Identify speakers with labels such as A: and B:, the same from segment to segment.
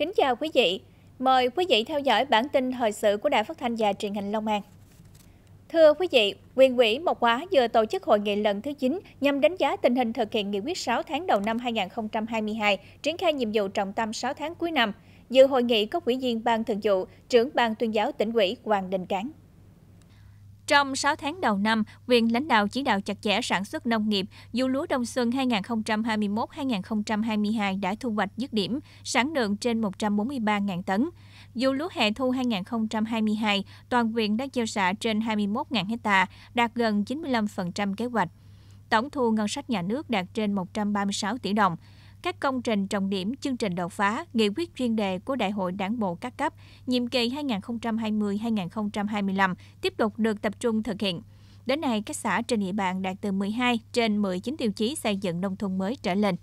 A: Kính chào quý vị. Mời quý vị theo dõi bản tin thời sự của Đài Phát thanh và Truyền hình Long An. Thưa quý vị, quyền ủy Mộc Hóa vừa tổ chức hội nghị lần thứ 9 nhằm đánh giá tình hình thực hiện nghị quyết 6 tháng đầu năm 2022, triển khai nhiệm vụ trọng tâm 6 tháng cuối năm. Dự hội nghị có ủy viên Ban Thường vụ, trưởng Ban Tuyên giáo tỉnh ủy Hoàng Đình Cán. Trong 6 tháng đầu năm, quyền lãnh đạo chỉ đạo chặt chẽ sản xuất nông nghiệp, vụ lúa đông xuân 2021-2022 đã thu hoạch dứt điểm, sản lượng trên 143.000 tấn. Vụ lúa hè thu 2022, toàn quyền đã gieo xạ trên 21.000 hecta, đạt gần 95% kế hoạch. Tổng thu ngân sách nhà nước đạt trên 136 tỷ đồng các công trình trọng điểm chương trình đột phá, nghị quyết chuyên đề của Đại hội Đảng bộ các cấp nhiệm kỳ 2020-2025 tiếp tục được tập trung thực hiện. Đến nay, các xã trên địa bàn đạt từ 12 trên 19 tiêu chí xây dựng nông thôn mới trở lên.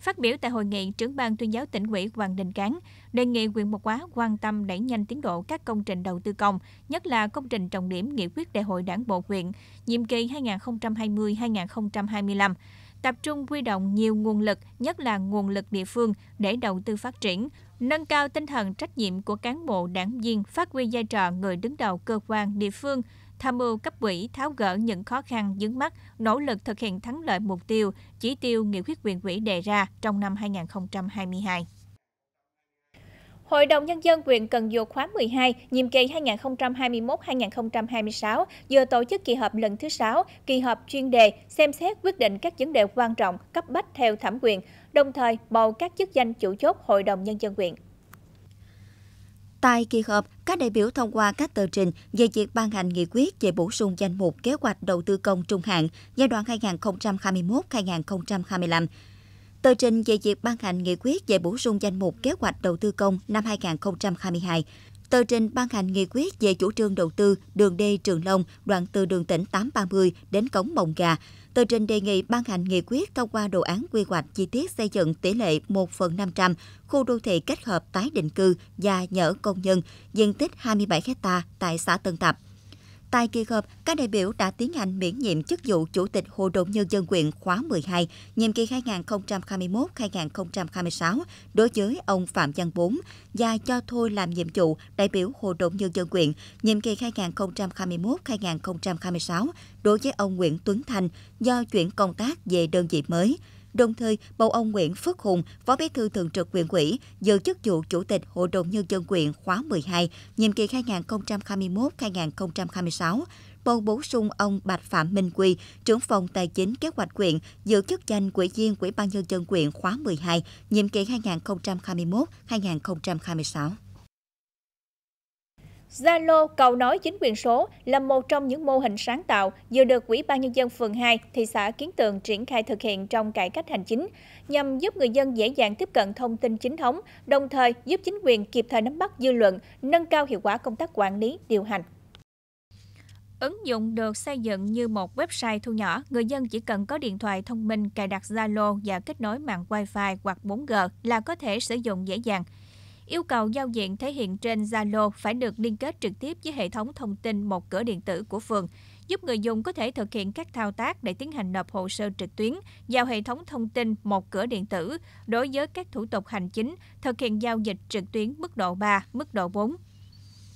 A: Phát biểu tại hội nghị, trưởng ban tuyên giáo tỉnh ủy Hoàng Đình Cán đề nghị huyện Mộc Hóa quan tâm đẩy nhanh tiến độ các công trình đầu tư công, nhất là công trình trọng điểm nghị quyết đại hội đảng bộ huyện nhiệm kỳ 2020-2025, tập trung huy động nhiều nguồn lực, nhất là nguồn lực địa phương để đầu tư phát triển, nâng cao tinh thần trách nhiệm của cán bộ đảng viên, phát huy vai trò người đứng đầu cơ quan địa phương, tham mưu cấp ủy tháo gỡ những khó khăn vướng mắt, nỗ lực thực hiện thắng lợi mục tiêu, chỉ tiêu nghị quyết quyền ủy đề ra trong năm 2022. Hội đồng Nhân dân quyền Cần Duộc khóa 12, nhiệm kỳ 2021-2026 vừa tổ chức kỳ họp lần thứ 6, kỳ họp chuyên đề xem xét quyết định các vấn đề quan trọng, cấp bách theo thẩm quyền, đồng thời bầu các chức danh chủ chốt Hội đồng Nhân dân quyền.
B: Tại kỳ họp, các đại biểu thông qua các tờ trình về việc ban hành nghị quyết về bổ sung danh mục kế hoạch đầu tư công trung hạn giai đoạn 2021-2025 Tờ trình về việc ban hành nghị quyết về bổ sung danh mục kế hoạch đầu tư công năm 2022 tờ trình ban hành nghị quyết về chủ trương đầu tư đường đê Trường Long đoạn từ đường tỉnh 830 đến cống Mồng Gà. Tờ trình đề nghị ban hành nghị quyết thông qua đồ án quy hoạch chi tiết xây dựng tỷ lệ 1 phần 500 khu đô thị kết hợp tái định cư và nhở công nhân, diện tích 27 hecta tại xã Tân Tập. Tại kỳ họp, các đại biểu đã tiến hành miễn nhiệm chức vụ Chủ tịch Hội đồng Nhân dân quyện khóa 12, nhiệm kỳ 2021-2026 đối với ông Phạm Văn Bốn và cho thôi làm nhiệm vụ đại biểu Hội đồng Nhân dân quyện, nhiệm kỳ 2021-2026 đối với ông Nguyễn Tuấn Thành do chuyển công tác về đơn vị mới đồng thời bầu ông Nguyễn Phước Hùng, Phó Bí thư Thường trực huyện ủy, giữ chức vụ Chủ tịch Hội đồng Nhân dân huyện khóa 12, nhiệm kỳ 2021-2026, bầu bổ sung ông Bạch Phạm Minh Quy, trưởng phòng tài chính kế hoạch quyện, giữ chức danh quỹ viên Ủy ban Nhân dân quyện khóa 12, nhiệm kỳ 2021-2026.
A: Zalo cầu nói chính quyền số là một trong những mô hình sáng tạo vừa được Ủy ban Nhân dân phường 2, thị xã Kiến Tường triển khai thực hiện trong cải cách hành chính, nhằm giúp người dân dễ dàng tiếp cận thông tin chính thống, đồng thời giúp chính quyền kịp thời nắm bắt dư luận, nâng cao hiệu quả công tác quản lý, điều hành. Ứng dụng được xây dựng như một website thu nhỏ, người dân chỉ cần có điện thoại thông minh cài đặt Zalo và kết nối mạng Wi-Fi hoặc 4G là có thể sử dụng dễ dàng. Yêu cầu giao diện thể hiện trên Zalo phải được liên kết trực tiếp với hệ thống thông tin một cửa điện tử của phường, giúp người dùng có thể thực hiện các thao tác để tiến hành nộp hồ sơ trực tuyến vào hệ thống thông tin một cửa điện tử đối với các thủ tục hành chính, thực hiện giao dịch trực tuyến mức độ 3, mức độ 4.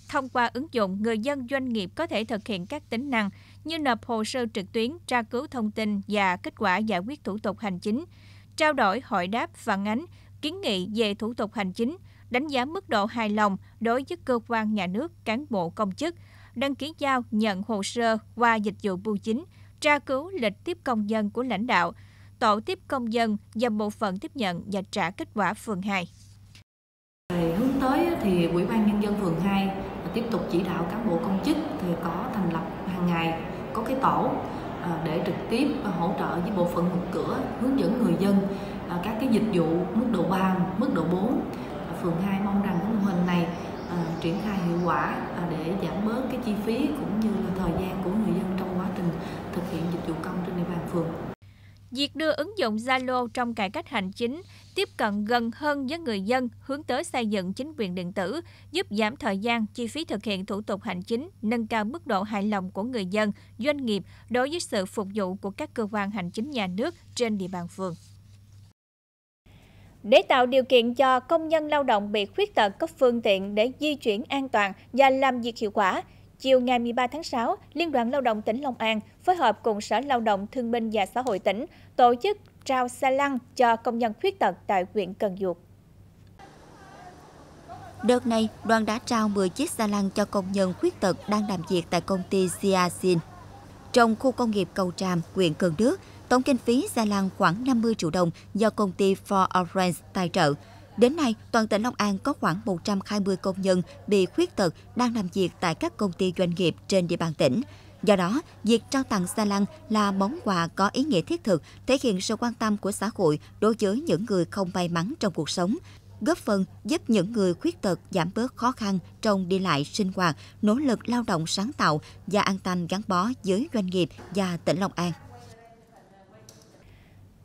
A: Thông qua ứng dụng, người dân doanh nghiệp có thể thực hiện các tính năng như nộp hồ sơ trực tuyến, tra cứu thông tin và kết quả giải quyết thủ tục hành chính, trao đổi, hỏi đáp, phản ánh, kiến nghị về thủ tục hành chính, đánh giá mức độ hài lòng đối với cơ quan nhà nước, cán bộ công chức, đăng ký giao nhận hồ sơ qua dịch vụ bưu chính, tra cứu lịch tiếp công dân của lãnh đạo, tổ tiếp công dân và bộ phận tiếp nhận và trả kết quả phường 2. Hướng tới thì Ủy ban Nhân dân phường 2 tiếp tục chỉ đạo cán bộ công chức thì có
C: thành lập hàng ngày có cái tổ à, để trực tiếp hỗ trợ với bộ phận một cửa hướng dẫn người dân à, các cái dịch vụ mức độ 3, mức độ 4 phường 2 mong rằng cái mô hình này à, triển khai hiệu quả à, để giảm bớt cái chi phí cũng như
B: là thời gian của người dân trong quá trình thực hiện dịch vụ công trên địa bàn phường.
A: Việc đưa ứng dụng Zalo trong cải cách hành chính tiếp cận gần hơn với người dân, hướng tới xây dựng chính quyền điện tử, giúp giảm thời gian, chi phí thực hiện thủ tục hành chính, nâng cao mức độ hài lòng của người dân, doanh nghiệp đối với sự phục vụ của các cơ quan hành chính nhà nước trên địa bàn phường. Để tạo điều kiện cho công nhân lao động bị khuyết tật có phương tiện để di chuyển an toàn và làm việc hiệu quả, chiều ngày 13 tháng 6, Liên đoàn Lao động tỉnh Long An phối hợp cùng Sở Lao động Thương binh và Xã hội tỉnh tổ chức trao xe lăn cho công nhân khuyết tật tại huyện Cần Duộc.
B: Đợt này, đoàn đã trao 10 chiếc xe lăn cho công nhân khuyết tật đang làm việc tại công ty Siasin. Trong khu công nghiệp Cầu Tràm, huyện Cần Đước, Tổng kinh phí Gia Lan khoảng 50 triệu đồng do công ty For Orange tài trợ. Đến nay, toàn tỉnh Long An có khoảng 120 công nhân bị khuyết tật đang làm việc tại các công ty doanh nghiệp trên địa bàn tỉnh. Do đó, việc trao tặng xà lăng là món quà có ý nghĩa thiết thực, thể hiện sự quan tâm của xã hội đối với những người không may mắn trong cuộc sống, góp phần giúp những người khuyết tật giảm bớt khó khăn trong đi lại sinh hoạt, nỗ lực lao động sáng tạo và an tâm gắn bó với doanh nghiệp và tỉnh Long An.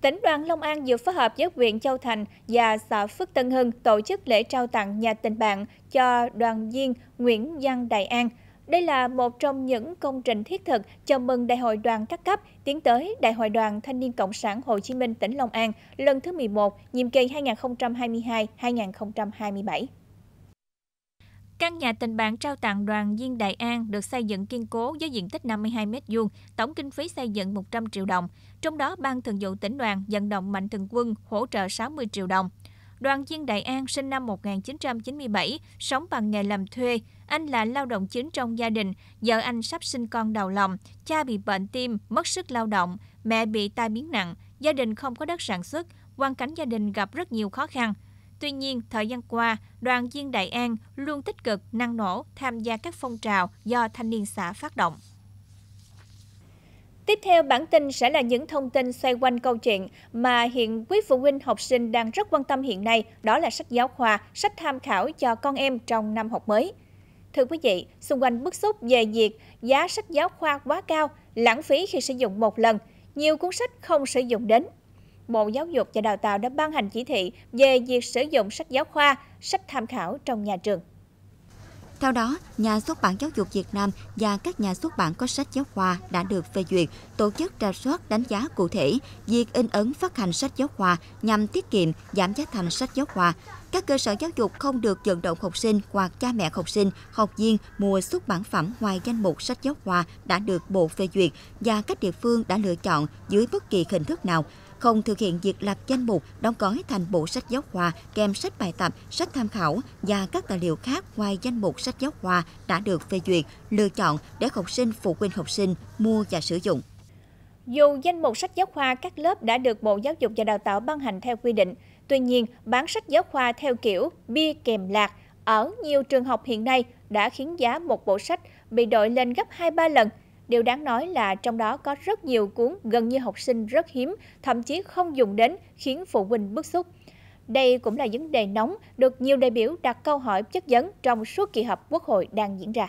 A: Tỉnh đoàn Long An vừa phối hợp với huyện Châu Thành và xã Phước Tân Hưng tổ chức lễ trao tặng nhà tình bạn cho đoàn viên Nguyễn Văn Đại An. Đây là một trong những công trình thiết thực chào mừng Đại hội đoàn các cấp tiến tới Đại hội đoàn Thanh niên Cộng sản Hồ Chí Minh tỉnh Long An lần thứ 11, nhiệm kỳ 2022-2027. Căn nhà tình bạn trao tặng đoàn viên Đại An được xây dựng kiên cố với diện tích 52 m2, tổng kinh phí xây dựng 100 triệu đồng. Trong đó, Ban Thường vụ tỉnh đoàn vận động mạnh thường quân hỗ trợ 60 triệu đồng. Đoàn viên Đại An sinh năm 1997, sống bằng nghề làm thuê. Anh là lao động chính trong gia đình, vợ anh sắp sinh con đầu lòng, cha bị bệnh tim, mất sức lao động, mẹ bị tai biến nặng, gia đình không có đất sản xuất, hoàn cảnh gia đình gặp rất nhiều khó khăn – Tuy nhiên, thời gian qua, đoàn viên Đại An luôn tích cực, năng nổ tham gia các phong trào do thanh niên xã phát động. Tiếp theo bản tin sẽ là những thông tin xoay quanh câu chuyện mà hiện quý phụ huynh học sinh đang rất quan tâm hiện nay, đó là sách giáo khoa, sách tham khảo cho con em trong năm học mới. Thưa quý vị, xung quanh bức xúc về việc giá sách giáo khoa quá cao, lãng phí khi sử dụng một lần, nhiều cuốn sách không sử dụng đến. Bộ Giáo dục và Đào tạo đã ban hành chỉ thị về việc sử dụng sách giáo khoa, sách tham
B: khảo trong nhà trường. Theo đó, nhà xuất bản giáo dục Việt Nam và các nhà xuất bản có sách giáo khoa đã được phê duyệt tổ chức ra soát đánh giá cụ thể việc in ấn phát hành sách giáo khoa nhằm tiết kiệm giảm giá thành sách giáo khoa. Các cơ sở giáo dục không được vận động học sinh hoặc cha mẹ học sinh, học viên mua xuất bản phẩm ngoài danh mục sách giáo khoa đã được Bộ phê duyệt và các địa phương đã lựa chọn dưới bất kỳ hình thức nào không thực hiện việc lập danh mục đóng gói thành bộ sách giáo khoa kèm sách bài tập, sách tham khảo và các tài liệu khác ngoài danh mục sách giáo khoa đã được phê duyệt, lựa chọn để học sinh, phụ huynh học sinh mua và sử dụng.
A: Dù danh mục sách giáo khoa các lớp đã được Bộ Giáo dục và Đào tạo ban hành theo quy định, tuy nhiên bán sách giáo khoa theo kiểu bia kèm lạc ở nhiều trường học hiện nay đã khiến giá một bộ sách bị đội lên gấp 2-3 lần – Điều đáng nói là trong đó có rất nhiều cuốn gần như học sinh rất hiếm, thậm chí không dùng đến khiến phụ huynh bức xúc. Đây cũng là vấn đề nóng được nhiều đại biểu đặt câu hỏi chất vấn trong suốt kỳ họp Quốc hội đang diễn ra.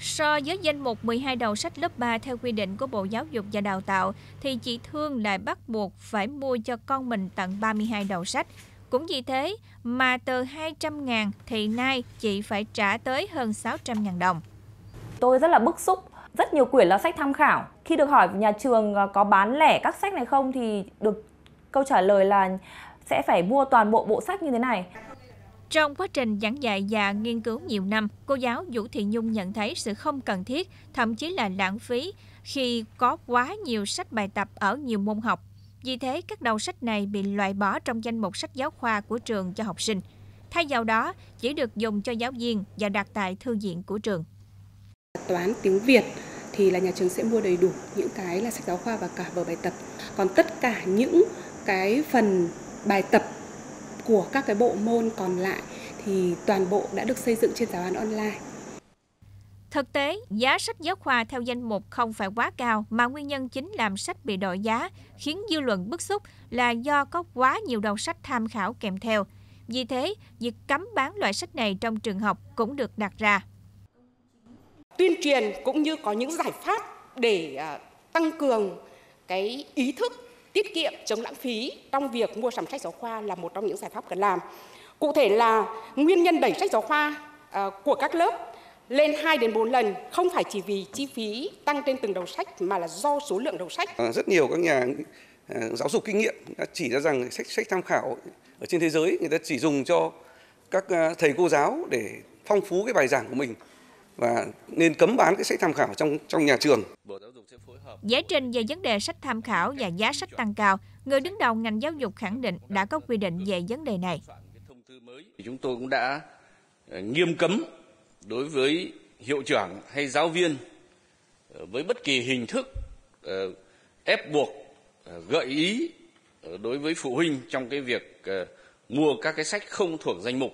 A: So với danh mục 12 đầu sách lớp 3 theo quy định của Bộ Giáo dục và Đào tạo, thì chị Thương lại bắt buộc phải mua cho con mình tận 32 đầu sách. Cũng vì thế mà từ 200.000 thì nay chị phải trả tới hơn 600.000 đồng.
C: Tôi rất là bức xúc rất nhiều quyển là sách tham khảo khi được hỏi nhà trường à, có bán lẻ các sách này không thì được câu trả lời là sẽ phải mua toàn bộ bộ sách như thế này
A: trong quá trình giảng dạy và nghiên cứu nhiều năm, cô giáo Vũ Thị Nhung nhận thấy sự không cần thiết, thậm chí là lãng phí khi có quá nhiều sách bài tập ở nhiều môn học. Vì thế, các đầu sách này bị loại bỏ trong danh mục sách giáo khoa của trường cho học sinh. Thay vào đó, chỉ được dùng cho giáo viên và đặt tại thư viện của trường
C: toán tiếng Việt thì là nhà trường sẽ mua đầy đủ những cái là sách giáo khoa và cả vở bài tập. Còn tất cả những cái phần bài tập của các cái bộ môn còn lại thì toàn bộ đã được xây dựng trên giáo án online.
A: Thực tế, giá sách giáo khoa theo danh mục không phải quá cao mà nguyên nhân chính làm sách bị đội giá khiến dư luận bức xúc là do có quá nhiều đầu sách tham khảo kèm theo. Vì thế, việc cấm bán loại sách này trong trường học cũng được đặt ra tuyên truyền cũng như có những giải pháp để à, tăng cường cái ý thức
C: tiết kiệm chống lãng phí trong việc mua sắm sách giáo khoa là một trong những giải pháp cần làm. Cụ thể là nguyên nhân đẩy sách giáo khoa à, của các lớp lên 2 đến 4 lần không phải chỉ vì chi phí tăng trên từng đầu sách mà là do số lượng đầu sách. À, rất nhiều các nhà giáo dục kinh nghiệm đã chỉ ra rằng sách sách tham khảo ở trên thế giới người ta chỉ dùng cho các thầy cô giáo để phong phú cái bài giảng của mình và nên cấm bán cái sách tham khảo trong trong nhà trường.
A: Giải trình về vấn đề sách tham khảo và giá sách tăng cao, người đứng đầu ngành giáo dục khẳng định đã có quy định về vấn đề này.
C: Chúng tôi cũng đã ờ, nghiêm cấm đối với hiệu trưởng hay giáo viên ờ, với bất kỳ hình thức ờ, ép buộc gợi ý đối với phụ huynh trong cái việc mua các cái sách không thuộc danh mục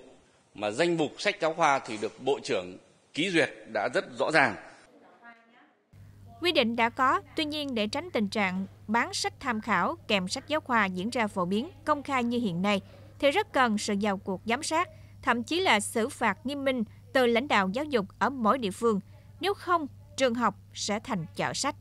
C: mà danh mục sách giáo khoa thì được bộ trưởng ký duyệt đã rất rõ ràng.
A: Quy định đã có, tuy nhiên để tránh tình trạng bán sách tham khảo kèm sách giáo khoa diễn ra phổ biến, công khai như hiện nay, thì rất cần sự vào cuộc giám sát, thậm chí là xử phạt nghiêm minh từ lãnh đạo giáo dục ở mỗi địa phương. Nếu không, trường học sẽ thành chợ sách.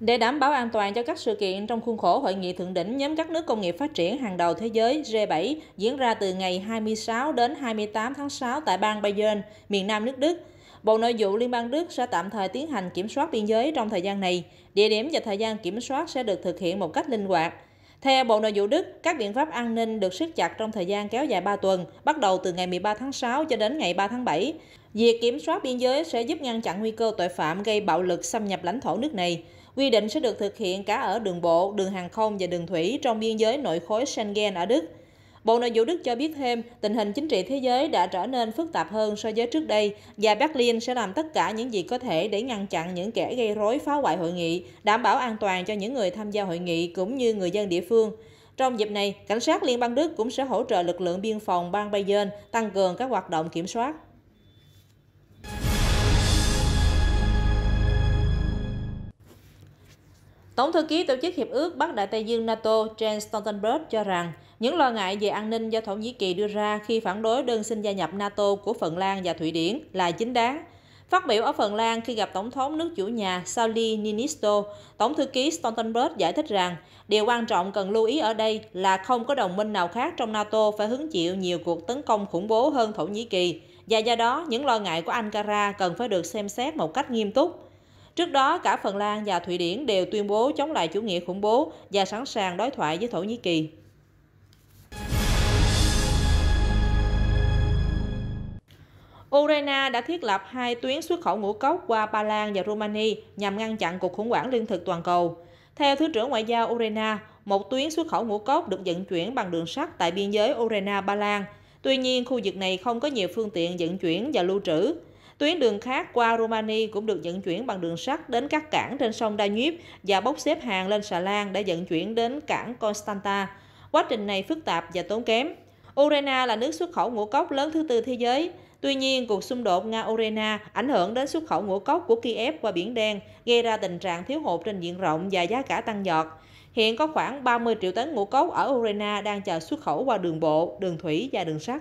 A: Để đảm bảo an
C: toàn cho các sự kiện trong khuôn khổ hội nghị thượng đỉnh nhóm các nước công nghiệp phát triển hàng đầu thế giới G7 diễn ra từ ngày 26 đến 28 tháng 6 tại bang Bayern, miền nam nước Đức, Bộ Nội vụ Liên bang Đức sẽ tạm thời tiến hành kiểm soát biên giới trong thời gian này. Địa điểm và thời gian kiểm soát sẽ được thực hiện một cách linh hoạt. Theo Bộ Nội vụ Đức, các biện pháp an ninh được siết chặt trong thời gian kéo dài 3 tuần, bắt đầu từ ngày 13 tháng 6 cho đến ngày 3 tháng 7. Việc kiểm soát biên giới sẽ giúp ngăn chặn nguy cơ tội phạm gây bạo lực xâm nhập lãnh thổ nước này. Quy định sẽ được thực hiện cả ở đường bộ, đường hàng không và đường thủy trong biên giới nội khối Schengen ở Đức. Bộ Nội vụ Đức cho biết thêm, tình hình chính trị thế giới đã trở nên phức tạp hơn so với trước đây và Berlin sẽ làm tất cả những gì có thể để ngăn chặn những kẻ gây rối phá hoại hội nghị, đảm bảo an toàn cho những người tham gia hội nghị cũng như người dân địa phương. Trong dịp này, cảnh sát Liên bang Đức cũng sẽ hỗ trợ lực lượng biên phòng bang Bayern tăng cường các hoạt động kiểm soát. Tổng thư ký Tổ chức Hiệp ước Bắc Đại Tây Dương NATO Jens Stoltenberg cho rằng những lo ngại về an ninh do Thổ Nhĩ Kỳ đưa ra khi phản đối đơn xin gia nhập NATO của Phần Lan và Thụy Điển là chính đáng. Phát biểu ở Phần Lan khi gặp Tổng thống nước chủ nhà Sauli Niinisto, Tổng thư ký Stoltenberg giải thích rằng điều quan trọng cần lưu ý ở đây là không có đồng minh nào khác trong NATO phải hứng chịu nhiều cuộc tấn công khủng bố hơn Thổ Nhĩ Kỳ, và do đó những lo ngại của Ankara cần phải được xem xét một cách nghiêm túc. Trước đó, cả Phần Lan và Thụy Điển đều tuyên bố chống lại chủ nghĩa khủng bố và sẵn sàng đối thoại với Thổ Nhĩ Kỳ. Ukraine đã thiết lập hai tuyến xuất khẩu ngũ cốc qua Ba Lan và Romania nhằm ngăn chặn cuộc khủng hoảng lương thực toàn cầu. Theo Thứ trưởng Ngoại giao Ukraine, một tuyến xuất khẩu ngũ cốc được vận chuyển bằng đường sắt tại biên giới Ukraine-Ba Lan. Tuy nhiên, khu vực này không có nhiều phương tiện vận chuyển và lưu trữ. Tuyến đường khác qua Romani cũng được vận chuyển bằng đường sắt đến các cảng trên sông Đa Nhiếp và bốc xếp hàng lên xà lan để vận chuyển đến cảng Constanta. Quá trình này phức tạp và tốn kém. Urena là nước xuất khẩu ngũ cốc lớn thứ tư thế giới. Tuy nhiên, cuộc xung đột Nga-Ukraine ảnh hưởng đến xuất khẩu ngũ cốc của Kiev qua Biển Đen, gây ra tình trạng thiếu hụt trên diện rộng và giá cả tăng giọt. Hiện có khoảng 30 triệu tấn ngũ cốc ở Ukraine đang chờ xuất khẩu qua đường bộ, đường thủy và đường sắt.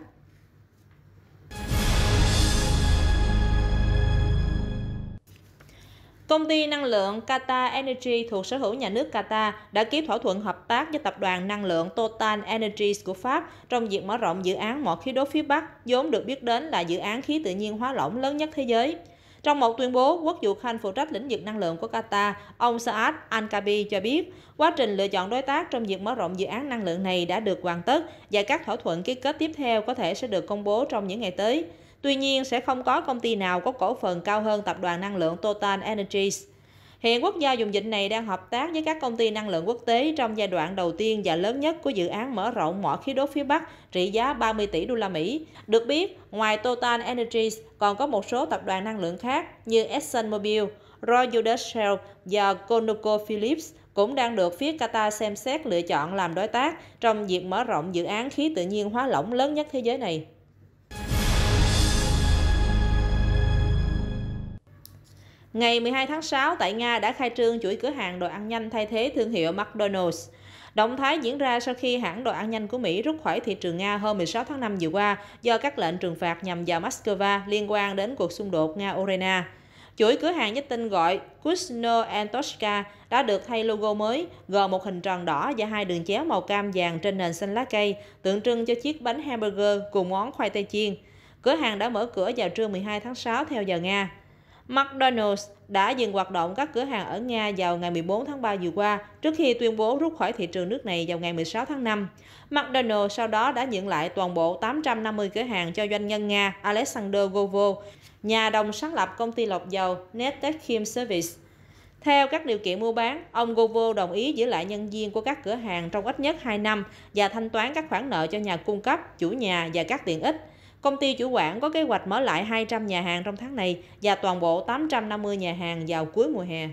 C: Công ty năng lượng Qatar Energy thuộc sở hữu nhà nước Qatar đã ký thỏa thuận hợp tác với tập đoàn năng lượng Total Energies của Pháp trong việc mở rộng dự án mỏ khí đốt phía Bắc, vốn được biết đến là dự án khí tự nhiên hóa lỏng lớn nhất thế giới. Trong một tuyên bố, quốc vụ khanh phụ trách lĩnh vực năng lượng của Qatar, ông Saad Al-Kabi cho biết, quá trình lựa chọn đối tác trong việc mở rộng dự án năng lượng này đã được hoàn tất và các thỏa thuận ký kết tiếp theo có thể sẽ được công bố trong những ngày tới. Tuy nhiên, sẽ không có công ty nào có cổ phần cao hơn tập đoàn năng lượng Total Energies. Hiện quốc gia dùng dịch này đang hợp tác với các công ty năng lượng quốc tế trong giai đoạn đầu tiên và lớn nhất của dự án mở rộng mỏ khí đốt phía Bắc trị giá 30 tỷ đô la Mỹ. Được biết, ngoài Total Energies còn có một số tập đoàn năng lượng khác như ExxonMobil, Royal Dutch Shell và ConocoPhillips cũng đang được phía Qatar xem xét lựa chọn làm đối tác trong việc mở rộng dự án khí tự nhiên hóa lỏng lớn nhất thế giới này. Ngày 12 tháng 6 tại Nga đã khai trương chuỗi cửa hàng đồ ăn nhanh thay thế thương hiệu McDonald's. Động thái diễn ra sau khi hãng đồ ăn nhanh của Mỹ rút khỏi thị trường Nga hôm 16 tháng 5 vừa qua do các lệnh trừng phạt nhằm vào Moscow liên quan đến cuộc xung đột Nga-Ukraine. Chuỗi cửa hàng nhất tên gọi Kusno Antoshka đã được thay logo mới, gồm một hình tròn đỏ và hai đường chéo màu cam vàng trên nền xanh lá cây, tượng trưng cho chiếc bánh hamburger cùng món khoai tây chiên. Cửa hàng đã mở cửa vào trưa 12 tháng 6 theo giờ Nga. McDonald's đã dừng hoạt động các cửa hàng ở Nga vào ngày 14 tháng 3 vừa qua, trước khi tuyên bố rút khỏi thị trường nước này vào ngày 16 tháng 5. McDonald's sau đó đã nhượng lại toàn bộ 850 cửa hàng cho doanh nhân Nga Alexander Govo, nhà đồng sáng lập công ty lọc dầu Nettekim Service. Theo các điều kiện mua bán, ông Govo đồng ý giữ lại nhân viên của các cửa hàng trong ít nhất 2 năm và thanh toán các khoản nợ cho nhà cung cấp, chủ nhà và các tiện ích. Công ty chủ quản có kế hoạch mở lại 200 nhà hàng trong tháng này và toàn bộ 850 nhà hàng vào cuối mùa hè.